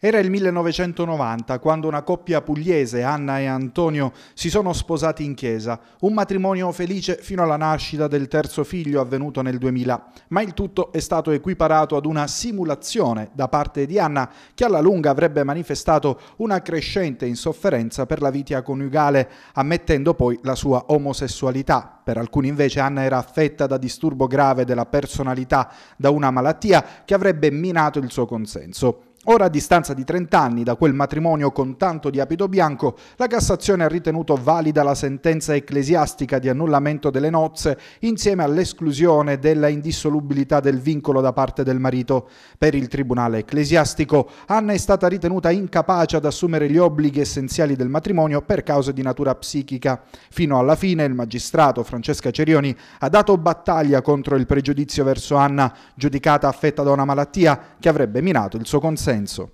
Era il 1990 quando una coppia pugliese, Anna e Antonio, si sono sposati in chiesa, un matrimonio felice fino alla nascita del terzo figlio avvenuto nel 2000, ma il tutto è stato equiparato ad una simulazione da parte di Anna che alla lunga avrebbe manifestato una crescente insofferenza per la vita coniugale, ammettendo poi la sua omosessualità, per alcuni invece Anna era affetta da disturbo grave della personalità, da una malattia che avrebbe minato il suo consenso. Ora, a distanza di 30 anni da quel matrimonio con tanto di abito bianco, la Cassazione ha ritenuto valida la sentenza ecclesiastica di annullamento delle nozze insieme all'esclusione della indissolubilità del vincolo da parte del marito. Per il Tribunale ecclesiastico, Anna è stata ritenuta incapace ad assumere gli obblighi essenziali del matrimonio per cause di natura psichica. Fino alla fine il magistrato Francesca Cerioni ha dato battaglia contro il pregiudizio verso Anna, giudicata affetta da una malattia che avrebbe minato il suo consenso senso?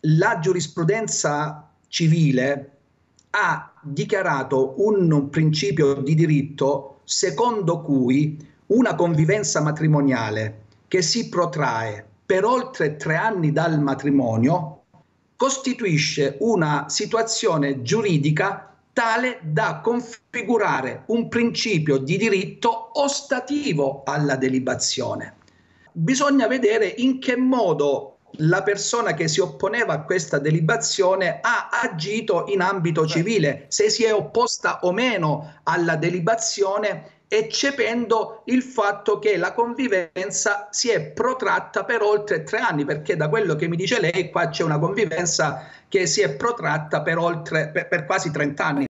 La giurisprudenza civile ha dichiarato un principio di diritto secondo cui una convivenza matrimoniale che si protrae per oltre tre anni dal matrimonio costituisce una situazione giuridica tale da configurare un principio di diritto ostativo alla delibazione. Bisogna vedere in che modo la persona che si opponeva a questa delibazione ha agito in ambito certo. civile, se si è opposta o meno alla delibazione eccependo il fatto che la convivenza si è protratta per oltre tre anni, perché da quello che mi dice lei qua c'è una convivenza che si è protratta per, oltre, per, per quasi 30 anni.